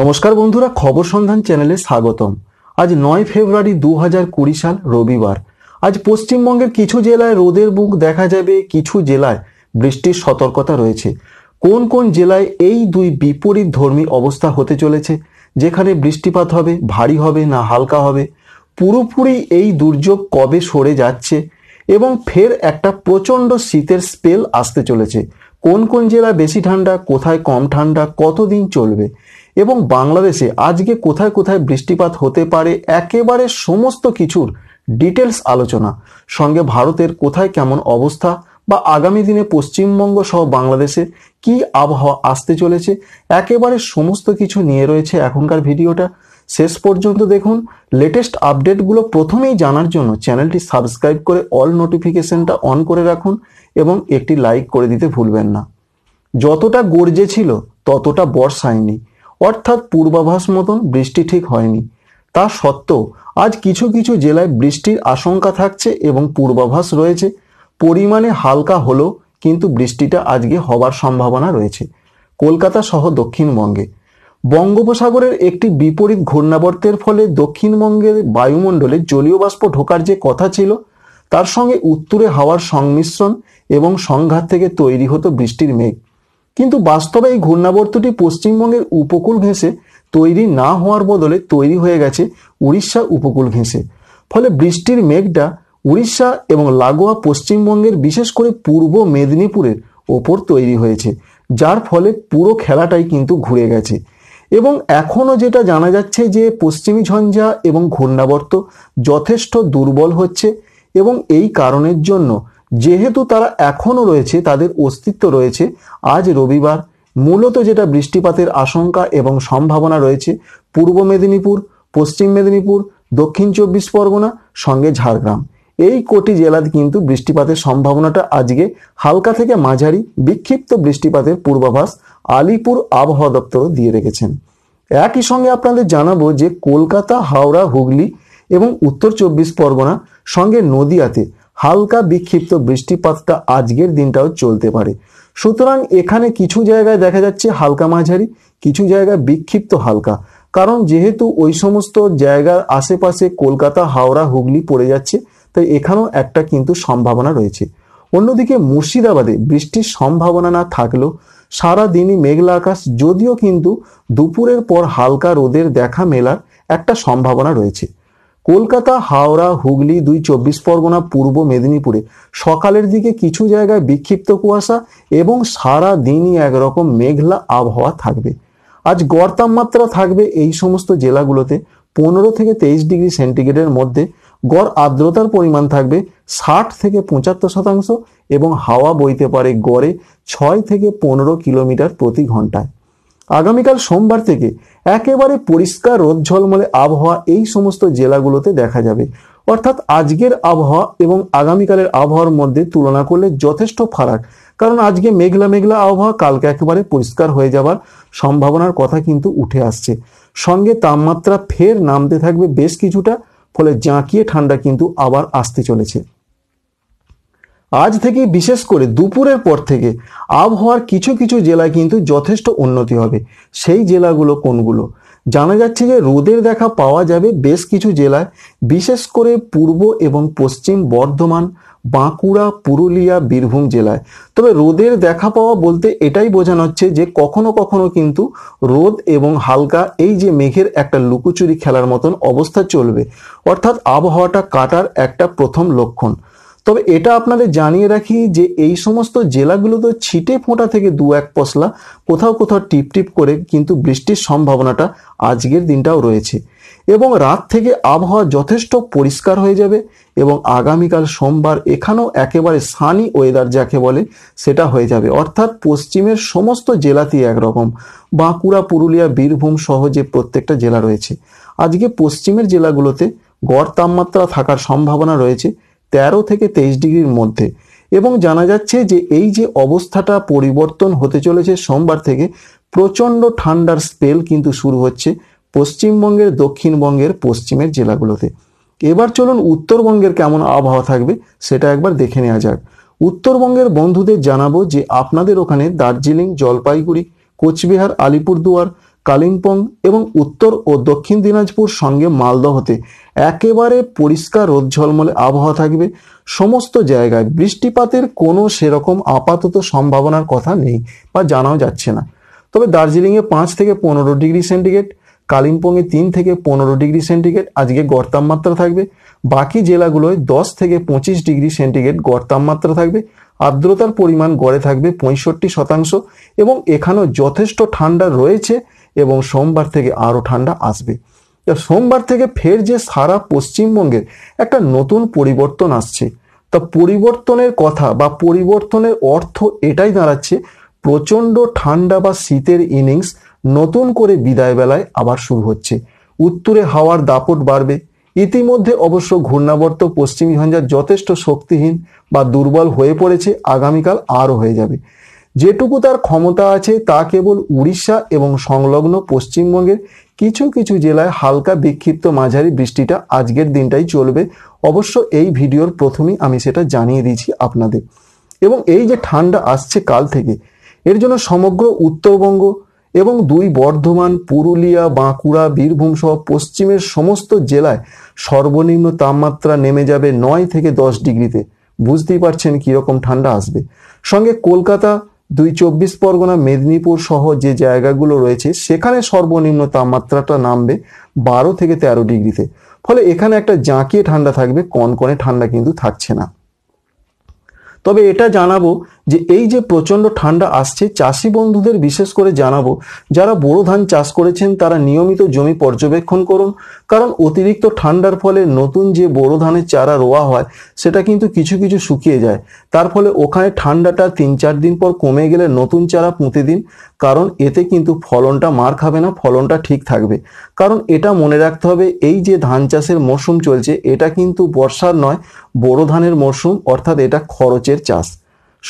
নমস্কার বন্ধুরা খবর সন্ধান চ্যানেলে স্বাগতম আজ নয় ফেব্রুয়ারি দু হাজার কুড়ি সাল রবিবার আজ পশ্চিমবঙ্গের কিছু জেলায় রোদের বুক দেখা যাবে কিছু জেলায় বৃষ্টির সতর্কতা রয়েছে কোন কোন জেলায় এই দুই বিপরীত ধর্মী অবস্থা হতে চলেছে যেখানে বৃষ্টিপাত হবে ভারী হবে না হালকা হবে পুরোপুরি এই দুর্যোগ কবে সরে যাচ্ছে এবং ফের একটা প্রচণ্ড শীতের স্পেল আসতে চলেছে কোন কোন জেলা বেশি ঠান্ডা কোথায় কম ঠান্ডা কতদিন চলবে এবং বাংলাদেশে আজকে কোথায় কোথায় বৃষ্টিপাত হতে পারে একেবারে সমস্ত কিছুর ডিটেলস আলোচনা সঙ্গে ভারতের কোথায় কেমন অবস্থা বা আগামী দিনে পশ্চিমবঙ্গ সহ বাংলাদেশে কি আবহাওয়া আসতে চলেছে একেবারে সমস্ত কিছু নিয়ে রয়েছে এখনকার ভিডিওটা শেষ পর্যন্ত দেখুন লেটেস্ট আপডেটগুলো প্রথমেই জানার জন্য চ্যানেলটি সাবস্ক্রাইব করে অল নোটিফিকেশনটা অন করে রাখুন এবং একটি লাইক করে দিতে ভুলবেন না যতটা গর্জে ছিল ততটা বর্ষায়নি হয়নি অর্থাৎ পূর্বাভাস মতন বৃষ্টি ঠিক হয়নি তা সত্ত্বেও আজ কিছু কিছু জেলায় বৃষ্টির আশঙ্কা থাকছে এবং পূর্বাভাস রয়েছে পরিমাণে হালকা হলেও কিন্তু বৃষ্টিটা আজকে হবার সম্ভাবনা রয়েছে কলকাতা সহ দক্ষিণবঙ্গে বঙ্গোপসাগরের একটি বিপরীত ঘূর্ণাবর্তের ফলে দক্ষিণবঙ্গের বায়ুমণ্ডলে জলীয় বাষ্প ঢোকার যে কথা ছিল তার সঙ্গে উত্তরে হাওয়ার সংমিশ্রণ এবং সংঘাত থেকে তৈরি হতো বৃষ্টির মেঘ কিন্তু বাস্তবে এই ঘূর্ণাবর্তটি পশ্চিমবঙ্গের উপকূল ঘেঁষে তৈরি না হওয়ার বদলে তৈরি হয়ে গেছে উড়িষ্যা উপকূল ঘেঁষে ফলে বৃষ্টির মেঘটা উড়িষ্যা এবং লাগোয়া পশ্চিমবঙ্গের বিশেষ করে পূর্ব মেদিনীপুরের ওপর তৈরি হয়েছে যার ফলে পুরো খেলাটাই কিন্তু ঘুরে গেছে এবং এখনও যেটা জানা যাচ্ছে যে পশ্চিমী ঝঞ্ঝা এবং ঘূর্ণাবর্ত যথেষ্ট দুর্বল হচ্ছে এবং এই কারণের জন্য যেহেতু তারা এখনও রয়েছে তাদের অস্তিত্ব রয়েছে আজ রবিবার মূলত যেটা বৃষ্টিপাতের আশঙ্কা এবং সম্ভাবনা রয়েছে পূর্ব মেদিনীপুর পশ্চিম মেদিনীপুর দক্ষিণ চব্বিশ পরগনা সঙ্গে ঝাড়গ্রাম এই কোটি জেলাতে কিন্তু বৃষ্টিপাতের সম্ভাবনাটা আজকে হালকা থেকে মাঝারি বিক্ষিপ্ত বৃষ্টিপাতের পূর্বাভাস আলিপুর আবহাওয়া দপ্তরও দিয়ে রেখেছেন একই সঙ্গে আপনাদের জানাবো যে কলকাতা হাওড়া হুগলি এবং উত্তর চব্বিশ পরগনা সঙ্গে নদিয়াতে হালকা বিক্ষিপ্ত বৃষ্টিপাতটা আজকের দিনটাও চলতে পারে সুতরাং এখানে কিছু জায়গায় দেখা যাচ্ছে হালকা মাঝারি কিছু জায়গায় বিক্ষিপ্ত হালকা কারণ যেহেতু ওই সমস্ত জায়গার আশেপাশে কলকাতা হাওড়া হুগলি পড়ে যাচ্ছে তাই এখানেও একটা কিন্তু সম্ভাবনা রয়েছে অন্যদিকে মুর্শিদাবাদে বৃষ্টির সম্ভাবনা না থাকলেও সারা দিনই মেঘলা আকাশ যদিও কিন্তু দুপুরের পর হালকা রোদের দেখা মেলার একটা সম্ভাবনা রয়েছে কলকাতা হাওড়া হুগলি দুই চব্বিশ পরগনা পূর্ব মেদিনীপুরে সকালের দিকে কিছু জায়গায় বিক্ষিপ্ত কুয়াশা এবং সারা দিনই একরকম মেঘলা আবহাওয়া থাকবে আজ গড় তাপমাত্রা থাকবে এই সমস্ত জেলাগুলোতে পনেরো থেকে তেইশ ডিগ্রি সেন্টিগ্রেডের মধ্যে গড় আর্দ্রতার পরিমাণ থাকবে ষাট থেকে পঁচাত্তর শতাংশ এবং হাওয়া বইতে পারে গড়ে ছয় থেকে পনেরো কিলোমিটার প্রতি ঘন্টায় আগামীকাল সোমবার থেকে একেবারে পরিষ্কার রোদ ঝলমলে আবহাওয়া এই সমস্ত জেলাগুলোতে দেখা যাবে অর্থাৎ আজকের আবহাওয়া এবং আগামীকালের আবহাওয়ার মধ্যে তুলনা করলে যথেষ্ট ফারাক কারণ আজকে মেঘলা মেঘলা আবহাওয়া কালকে একেবারে পরিষ্কার হয়ে যাবার সম্ভাবনার কথা কিন্তু উঠে আসছে সঙ্গে তাপমাত্রা ফের নামতে থাকবে বেশ কিছুটা ফলে জাঁকিয়ে ঠান্ডা কিন্তু আবার আসতে চলেছে আজ থেকে বিশেষ করে দুপুরের পর থেকে আবহাওয়ার কিছু কিছু জেলায় কিন্তু যথেষ্ট উন্নতি হবে সেই জেলাগুলো কোনগুলো জানা যাচ্ছে যে রোদের দেখা পাওয়া যাবে বেশ কিছু জেলায় বিশেষ করে পূর্ব এবং পশ্চিম বর্ধমান বাঁকুড়া পুরুলিয়া বীরভূম জেলায় তবে রোদের দেখা পাওয়া বলতে এটাই বোঝানো হচ্ছে যে কখনো কখনো কিন্তু রোদ এবং হালকা এই যে মেঘের একটা লুকোচুরি খেলার মতন অবস্থা চলবে অর্থাৎ আবহাওয়াটা কাটার একটা প্রথম লক্ষণ তবে এটা আপনাদের জানিয়ে রাখি যে এই সমস্ত জেলাগুলোতে ছিটে ফোঁটা থেকে দু এক পশলা কোথাও কোথাও টিপ টিপ করে কিন্তু বৃষ্টির সম্ভাবনাটা আজকের দিনটাও রয়েছে এবং রাত থেকে আবহাওয়া যথেষ্ট পরিষ্কার হয়ে যাবে এবং আগামীকাল সোমবার এখানেও একেবারে সানি ওয়েদার যাকে বলে সেটা হয়ে যাবে অর্থাৎ পশ্চিমের সমস্ত জেলাতেই একরকম বাঁকুড়া পুরুলিয়া বীরভূম সহ যে প্রত্যেকটা জেলা রয়েছে আজকে পশ্চিমের জেলাগুলোতে গড় তাপমাত্রা থাকার সম্ভাবনা রয়েছে তেরো থেকে তেইশ ডিগ্রির মধ্যে এবং জানা যাচ্ছে যে এই যে অবস্থাটা পরিবর্তন হতে চলেছে সোমবার থেকে প্রচণ্ড ঠান্ডার স্পেল কিন্তু শুরু হচ্ছে পশ্চিমবঙ্গের দক্ষিণবঙ্গের পশ্চিমের জেলাগুলোতে এবার চলুন উত্তরবঙ্গের কেমন আবহাওয়া থাকবে সেটা একবার দেখে নেওয়া যাক উত্তরবঙ্গের বন্ধুদের জানাবো যে আপনাদের ওখানে দার্জিলিং জলপাইগুড়ি কোচবিহার আলিপুরদুয়ার কালিম্পং এবং উত্তর ও দক্ষিণ দিনাজপুর সঙ্গে মালদহতে একেবারে পরিষ্কার রোদ ঝলমলে আবহাওয়া থাকবে সমস্ত জায়গায় বৃষ্টিপাতের কোনো সেরকম আপাতত সম্ভাবনার কথা নেই বা জানাও যাচ্ছে না তবে দার্জিলিংয়ে পাঁচ থেকে পনেরো ডিগ্রি সেন্টিগ্রেড কালিম্পংয়ে তিন থেকে পনেরো ডিগ্রি সেন্টিগ্রেড আজকে গড় তাপমাত্রা থাকবে বাকি জেলাগুলোয় দশ থেকে পঁচিশ ডিগ্রি সেন্টিগ্রেড গড় তাপমাত্রা থাকবে আর্দ্রতার পরিমাণ গড়ে থাকবে পঁয়ষট্টি শতাংশ এবং এখানেও যথেষ্ট ঠান্ডা রয়েছে এবং সোমবার থেকে আরও ঠান্ডা আসবে সোমবার থেকে ফের যে সারা পশ্চিমবঙ্গের একটা নতুন পরিবর্তন আসছে তা পরিবর্তনের কথা বা পরিবর্তনের অর্থ এটাই দাঁড়াচ্ছে প্রচণ্ড ঠান্ডা বা শীতের ইনিংস নতুন করে বিদায়বেলায় আবার শুরু হচ্ছে উত্তরে হাওয়ার দাপট বাড়বে ইতিমধ্যে অবশ্য ঘূর্ণাবর্ত পশ্চিমী ঝঞ্ঝা যথেষ্ট শক্তিহীন বা দুর্বল হয়ে পড়েছে আগামীকাল আরও হয়ে যাবে যেটুকু তার ক্ষমতা আছে তা কেবল উড়িষ্যা এবং সংলগ্ন পশ্চিমবঙ্গের কিছু কিছু জেলায় হালকা বিক্ষিপ্ত মাঝারি বৃষ্টিটা আজকের দিনটাই চলবে অবশ্য এই ভিডিওর প্রথমেই আমি সেটা জানিয়ে দিয়েছি আপনাদের এবং এই যে ঠান্ডা আসছে কাল থেকে এর জন্য সমগ্র উত্তরবঙ্গ এবং দুই বর্ধমান পুরুলিয়া বাঁকুড়া বীরভূম সহ পশ্চিমের সমস্ত জেলায় সর্বনিম্ন তাপমাত্রা নেমে যাবে নয় থেকে দশ ডিগ্রিতে বুঝতেই পারছেন কীরকম ঠান্ডা আসবে সঙ্গে কলকাতা দুই চব্বিশ পরগনা মেদিনীপুর সহ যে জায়গাগুলো রয়েছে সেখানে সর্বনিম্ন তাপমাত্রাটা নামবে বারো থেকে তেরো ডিগ্রিতে ফলে এখানে একটা জাঁকিয়ে ঠান্ডা থাকবে কনকনে ঠান্ডা কিন্তু থাকছে না তবে এটা জানাবো যে এই যে প্রচণ্ড ঠান্ডা আসছে চাষি বন্ধুদের বিশেষ করে জানাবো যারা বোরো ধান চাষ করেছেন তারা নিয়মিত জমি পর্যবেক্ষণ করুন কারণ অতিরিক্ত ঠান্ডার ফলে নতুন যে বোরো ধানের চারা রোয়া হয় সেটা কিন্তু কিছু কিছু শুকিয়ে যায় তার ফলে ওখানে ঠান্ডাটা তিন চার দিন পর কমে গেলে নতুন চারা পুঁতে দিন কারণ এতে কিন্তু ফলনটা মার খাবে না ফলনটা ঠিক থাকবে কারণ এটা মনে রাখতে হবে এই যে ধান চাষের মরশুম চলছে এটা কিন্তু বর্ষার নয় বড় ধানের মরশুম অর্থাৎ এটা খরচের চাষ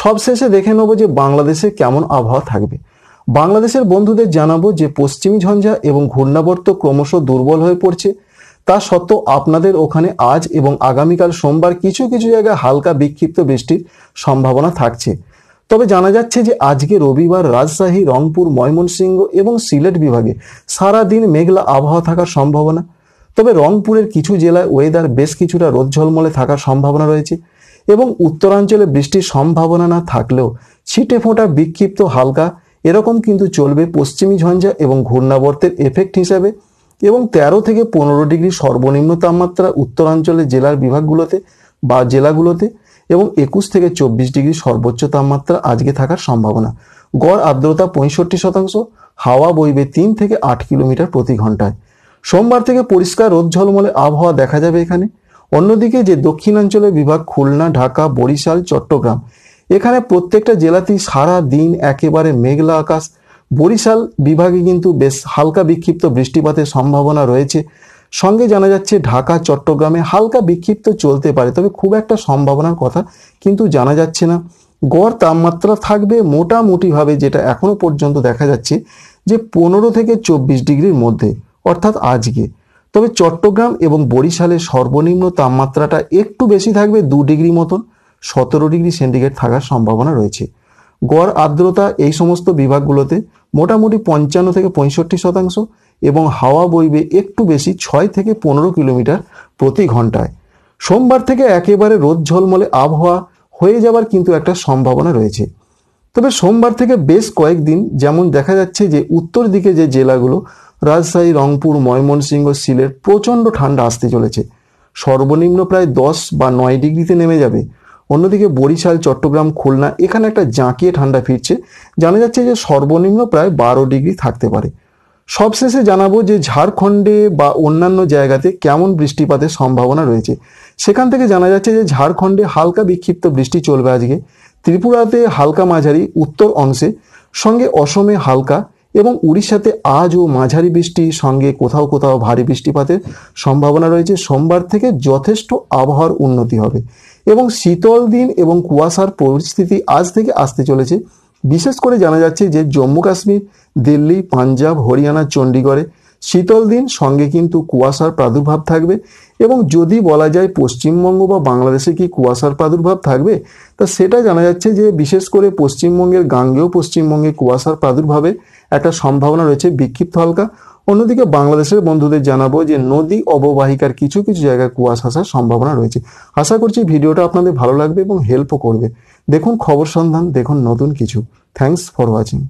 সবশেষে দেখে নেব যে বাংলাদেশে কেমন আবহাওয়া থাকবে বাংলাদেশের বন্ধুদের জানাবো যে পশ্চিমী ঝঞ্ঝা এবং ঘূর্ণাবর্ত ক্রমশ দুর্বল হয়ে পড়ছে তা সত্ত্বেও আপনাদের ওখানে আজ এবং আগামীকাল সোমবার কিছু কিছু জায়গায় হালকা বিক্ষিপ্ত বৃষ্টির সম্ভাবনা থাকছে তবে জানা যাচ্ছে যে আজকে রবিবার রাজশাহী রংপুর ময়মনসিংহ এবং সিলেট বিভাগে সারা দিন মেঘলা আবহাওয়া থাকার সম্ভাবনা তবে রংপুরের কিছু জেলায় ওয়েদার বেশ কিছুটা রোদ ঝলমলে থাকার সম্ভাবনা রয়েছে এবং উত্তরাঞ্চলে বৃষ্টির সম্ভাবনা না থাকলেও ছিটে ফোঁটা বিক্ষিপ্ত হালকা এরকম কিন্তু চলবে পশ্চিমী ঝঞ্ঝা এবং ঘূর্ণাবর্তের এফেক্ট হিসাবে এবং ১৩ থেকে পনেরো ডিগ্রি সর্বনিম্ন তাপমাত্রা উত্তরাঞ্চলের জেলার বিভাগগুলোতে বা জেলাগুলোতে এবং একুশ থেকে চব্বিশ ডিগ্রি সর্বোচ্চ তাপমাত্রা আজকে থাকার সম্ভাবনা গড় আর্দ্রতা পঁয়ষট্টি শতাংশ হাওয়া বইবে তিন থেকে আট কিলোমিটার প্রতি ঘন্টায় সোমবার থেকে পরিষ্কার রোদ ঝলমলে আবহাওয়া দেখা যাবে এখানে অন্যদিকে যে দক্ষিণাঞ্চলের বিভাগ খুলনা ঢাকা বরিশাল চট্টগ্রাম এখানে প্রত্যেকটা জেলাতেই সারা দিন একেবারে মেঘলা আকাশ বরিশাল বিভাগে কিন্তু বেশ হালকা বিক্ষিপ্ত বৃষ্টিপাতের সম্ভাবনা রয়েছে সঙ্গে জানা যাচ্ছে ঢাকা চট্টগ্রামে হালকা বিক্ষিপ্ত চলতে পারে তবে খুব একটা সম্ভাবনার কথা কিন্তু জানা যাচ্ছে না গড় তাপমাত্রা থাকবে মোটামুটিভাবে যেটা এখনও পর্যন্ত দেখা যাচ্ছে যে পনেরো থেকে চব্বিশ ডিগ্রির মধ্যে অর্থাৎ আজকে তবে চট্টগ্রাম এবং বরিশালে সর্বনিম্ন তাপমাত্রাটা একটু বেশি থাকবে দু ডিগ্রি মতন সতেরো ডিগ্রি সেন্টিগ্রেড থাকার সম্ভাবনা রয়েছে গড় আর্দ্রতা এই সমস্ত বিভাগগুলোতে মোটামুটি পঞ্চান্ন থেকে পঁয়ষট্টি শতাংশ এবং হাওয়া বইবে একটু বেশি ছয় থেকে পনেরো কিলোমিটার প্রতি ঘন্টায় সোমবার থেকে একেবারে রোদ ঝলমলে আবহাওয়া হয়ে যাওয়ার কিন্তু একটা সম্ভাবনা রয়েছে তবে সোমবার থেকে বেশ কয়েকদিন যেমন দেখা যাচ্ছে যে উত্তর দিকে যে জেলাগুলো রাজশাহী রংপুর ময়মনসিংহ সিলেট প্রচণ্ড ঠান্ডা আসতে চলেছে সর্বনিম্ন প্রায় দশ বা নয় ডিগ্রিতে নেমে যাবে অন্যদিকে বরিশাল চট্টগ্রাম খুলনা এখানে একটা জাঁকিয়ে ঠান্ডা ফিরছে জানা যাচ্ছে যে সর্বনিম্ন প্রায় বারো ডিগ্রি থাকতে পারে সবশেষে জানাবো যে ঝাড়খণ্ডে বা অন্যান্য জায়গাতে কেমন বৃষ্টিপাতের সম্ভাবনা রয়েছে সেখান থেকে জানা যাচ্ছে যে ঝাড়খণ্ডে হালকা বিক্ষিপ্ত বৃষ্টি চলবে আজকে ত্রিপুরাতে হালকা মাঝারি উত্তর অংশে সঙ্গে অসমে হালকা এবং উড়িষ্যাতে আজ ও মাঝারি বৃষ্টি সঙ্গে কোথাও কোথাও ভারী বৃষ্টিপাতের সম্ভাবনা রয়েছে সোমবার থেকে যথেষ্ট আবহাওয়ার উন্নতি হবে এবং শীতল দিন এবং কুয়াশার পরিস্থিতি আজ থেকে আসতে চলেছে বিশেষ করে জানা যাচ্ছে যে জম্মু কাশ্মীর দিল্লি পাঞ্জাব হরিয়ানা চণ্ডীগড়ে শীতল দিন সঙ্গে কিন্তু কুয়াশার প্রাদুর্ভাব থাকবে এবং যদি বলা যায় পশ্চিমবঙ্গ বা বাংলাদেশে কি কুয়াশার প্রাদুর্ভাব থাকবে তা সেটা জানা যাচ্ছে যে বিশেষ করে পশ্চিমবঙ্গের গাঙ্গেও পশ্চিমবঙ্গে কুয়াশার প্রাদুর্ভাবে একটা সম্ভাবনা রয়েছে বিক্ষিপ্ত হালকা অন্যদিকে বাংলাদেশের বন্ধুদের জানাবো যে নদী অববাহিকার কিছু কিছু জায়গায় কুয়াশা আসার সম্ভাবনা রয়েছে আশা করছি ভিডিওটা আপনাদের ভালো লাগবে এবং হেল্পও করবে দেখুন খবর সন্ধান দেখুন নতুন কিছু থ্যাংকস ফর ওয়াচিং